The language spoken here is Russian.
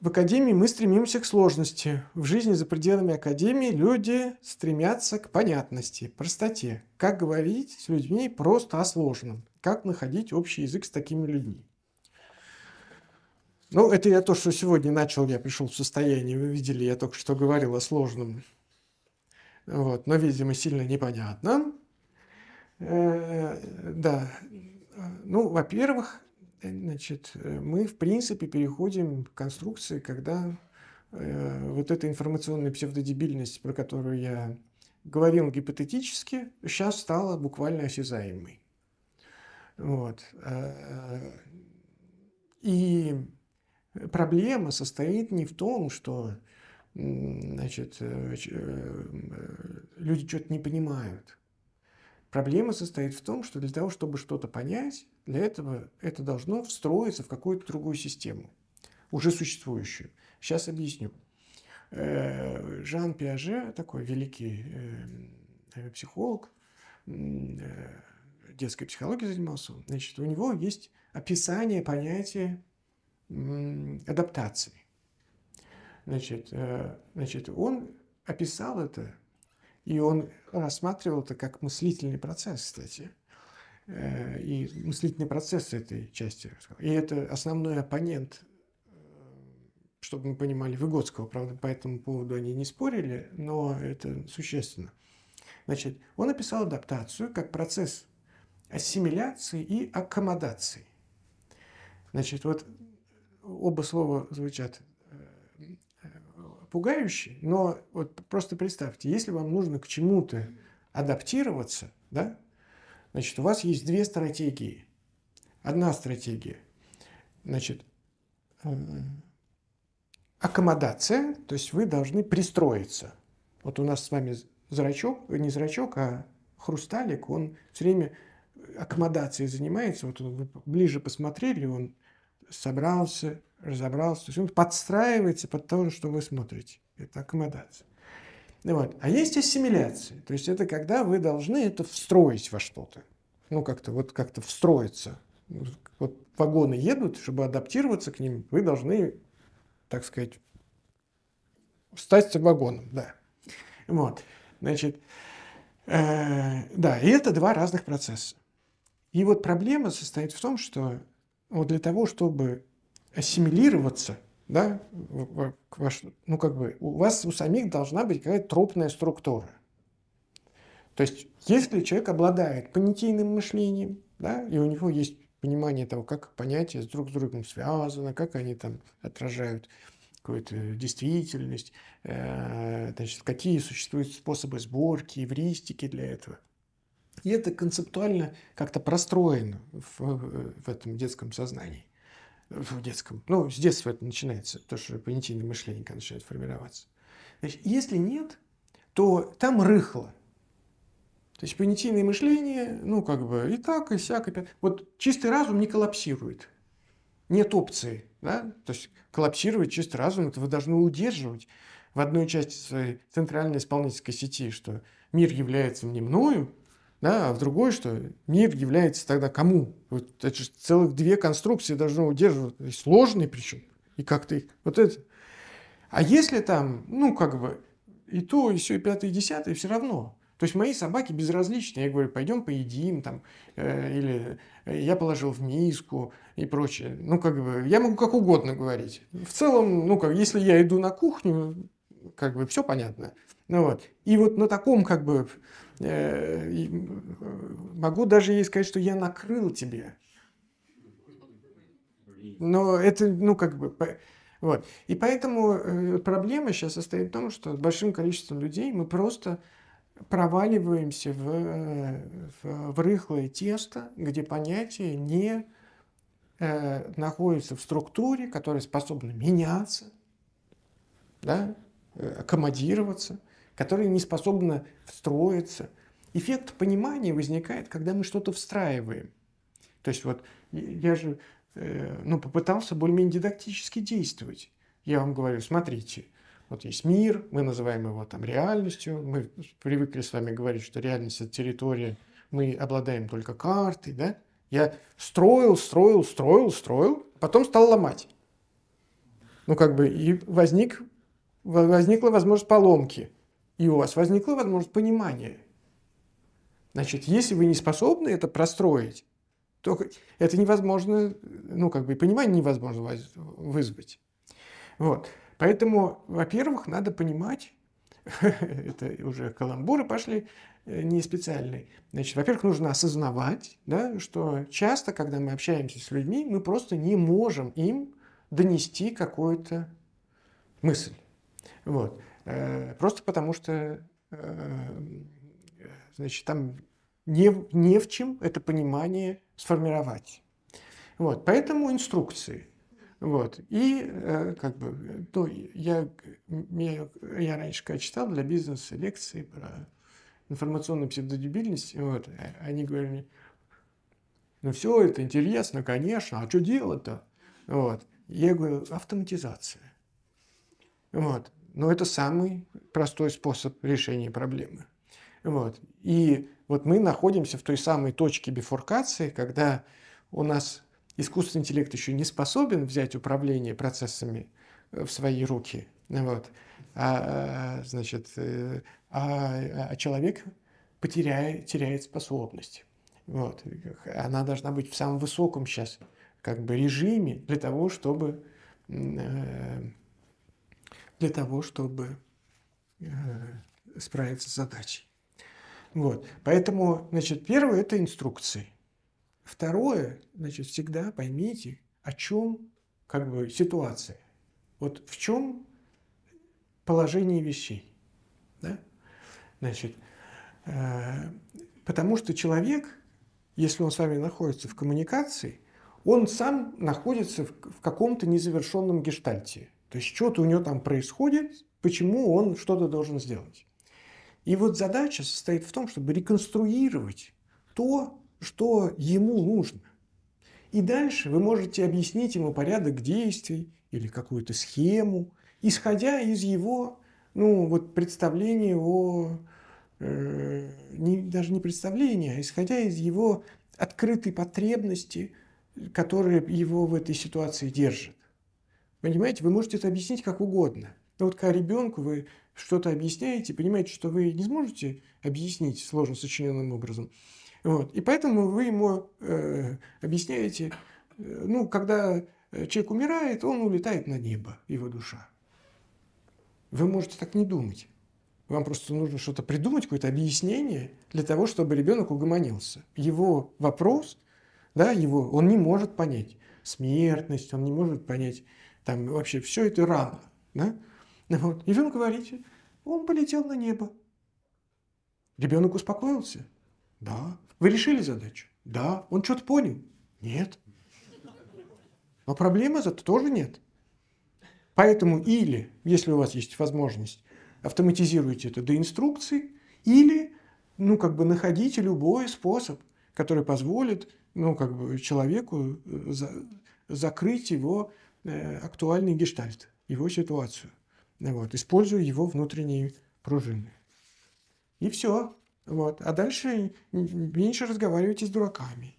В академии мы стремимся к сложности. В жизни за пределами академии люди стремятся к понятности, простоте. Как говорить с людьми просто о сложном. Как находить общий язык с такими людьми. Ну, это я то, что сегодня начал, я пришел в состояние, вы видели, я только что говорил о сложном. Вот, но, видимо, сильно непонятно. Э -э да, ну, во-первых, Э, значит, э, мы, в принципе, переходим к конструкции, когда э, вот эта информационная псевдодебильность, про которую я говорил гипотетически, сейчас стала буквально осязаемой. Вот. Э, и проблема состоит не в том, что значит, люди что-то не понимают. Проблема состоит в том, что для того, чтобы что-то понять, для этого это должно встроиться в какую-то другую систему, уже существующую. Сейчас объясню. Э, Жан Пиаже, такой великий э, э, психолог, детской психологией занимался, значит, у него есть описание понятия адаптации. Значит, значит, он описал это и он рассматривал это как мыслительный процесс, кстати. Э, и мыслительный процесс этой части. И это основной оппонент, э, чтобы мы понимали, Выгодского. Правда, по этому поводу они не спорили, но это существенно. Значит, он описал адаптацию как процесс ассимиляции и аккомодации. Значит, вот оба слова звучат пугающий, но вот просто представьте, если вам нужно к чему-то адаптироваться, да, значит, у вас есть две стратегии. Одна стратегия, значит, э, аккомодация, то есть вы должны пристроиться. Вот у нас с вами зрачок, не зрачок, а хрусталик, он все время аккомодацией занимается. Вот он, вы ближе посмотрели, он собрался, разобрался. То есть он подстраивается под то, что вы смотрите. Это аккомодация. Ну вот. А есть ассимиляция. То есть это когда вы должны это встроить во что-то. Ну, как-то вот как-то встроиться. Вот вагоны едут, чтобы адаптироваться к ним, вы должны, так сказать, стать вагоном, да. Вот. Значит, э, да, и это два разных процесса. И вот проблема состоит в том, что вот для того, чтобы ассимилироваться, да, к вашу, ну как бы у вас у самих должна быть какая-то тропная структура. То есть, если человек обладает понятийным мышлением, да, и у него есть понимание того, как понятия друг с другом связаны, как они там отражают какую-то действительность, э, значит, какие существуют способы сборки, евристики для этого. И это концептуально как-то простроено в, в этом детском сознании – в детском, ну, с детства это начинается, то, что понятийное мышление начинает формироваться. Значит, если нет, то там рыхло. То есть понятийное мышление, ну, как бы и так, и сяк, и Вот чистый разум не коллапсирует. Нет опции, да? То есть коллапсировать чистый разум, это вы должны удерживать в одной части своей центральной исполнительской сети, что мир является мне мною, да, а в другой, что мир является тогда кому? Вот это же целых две конструкции должно удерживать, и сложные причем, и как-то их, вот это. А если там, ну, как бы, и то, и все, и пятое, и десятое, все равно. То есть мои собаки безразличны. Я говорю, пойдем поедим, там, э, или э, я положил в миску и прочее. Ну, как бы, я могу как угодно говорить. В целом, ну, как, если я иду на кухню, как бы, все понятно. Ну вот. И вот на таком как бы э, э, могу даже ей сказать, что я накрыл тебе, Но это, ну как бы, вот. И поэтому э, проблема сейчас состоит в том, что с большим количеством людей мы просто проваливаемся в, э, в, в рыхлое тесто, где понятия не э, находятся в структуре, которая способна меняться, да, аккомодироваться которые не способны встроиться. Эффект понимания возникает, когда мы что-то встраиваем. То есть вот я же э, ну, попытался более-менее дидактически действовать. Я вам говорю, смотрите, вот есть мир, мы называем его там реальностью, мы привыкли с вами говорить, что реальность – это территория, мы обладаем только картой, да? Я строил, строил, строил, строил, потом стал ломать. Ну, как бы, и возник, возникла возможность поломки. И у вас возникло, возможно, понимание. Значит, если вы не способны это простроить, то это невозможно, ну, как бы, понимание невозможно вызвать. Вот. Поэтому, во-первых, надо понимать, это уже каламбуры пошли, э, не специальные. Значит, во-первых, нужно осознавать, да, что часто, когда мы общаемся с людьми, мы просто не можем им донести какую-то мысль. Вот. Э, просто потому что эм, значит, там не, не в чем это понимание сформировать. Вот, поэтому инструкции. Вот. И э, как бы, то я, я, я раньше когда читал для бизнеса лекции про информационную псевдодебильность, вот, они говорили, ну все это интересно, конечно, а что делать-то? Вот. Я говорю, автоматизация. Вот но это самый простой способ решения проблемы. Вот. И вот мы находимся в той самой точке бифуркации, когда у нас искусственный интеллект еще не способен взять управление процессами э, в свои руки. Вот. А, э, значит, э, а, а человек потеряет, теряет способность. Вот. Она должна быть в самом высоком сейчас как бы режиме для того, чтобы для того, чтобы э, справиться с задачей. Вот. Поэтому, значит, первое – это инструкции. Второе, значит, всегда поймите, о чем как бы ситуация. Вот в чем положение вещей. Да? Значит, э, потому что человек, если он с вами находится в коммуникации, он сам находится в, в каком-то незавершенном гештальте. То есть что-то у него там происходит, почему он что-то должен сделать. И вот задача состоит в том, чтобы реконструировать то, что ему нужно. И дальше вы можете объяснить ему порядок действий или какую-то схему, исходя из его ну, вот представления о... Э, не, даже не представления, а исходя из его открытой потребности, которая его в этой ситуации держит. Понимаете, вы можете это объяснить как угодно. Но вот когда ребенку вы что-то объясняете, понимаете, что вы не сможете объяснить сложно сочиненным образом. Вот. И поэтому вы ему э, объясняете, э, ну, когда э, человек умирает, он улетает на небо, его душа. Вы можете так не думать. Вам просто нужно что-то придумать, какое-то объяснение для того, чтобы ребенок угомонился. Его вопрос, да, его, он не может понять смертность, он не может понять там вообще все это рано, да? Ну вот. И вы говорите, он полетел на небо. Ребенок успокоился? Да. Вы решили задачу? Да. Он что-то понял? Нет. Но проблемы зато тоже нет. Поэтому или, если у вас есть возможность, автоматизируйте это до инструкций, или, ну, как бы находите любой способ, который позволит, ну, как бы человеку э, за, закрыть его Э, актуальный гештальт, его ситуацию. Вот, использую его внутренние пружины. И все. Вот. А дальше меньше разговаривайте с дураками.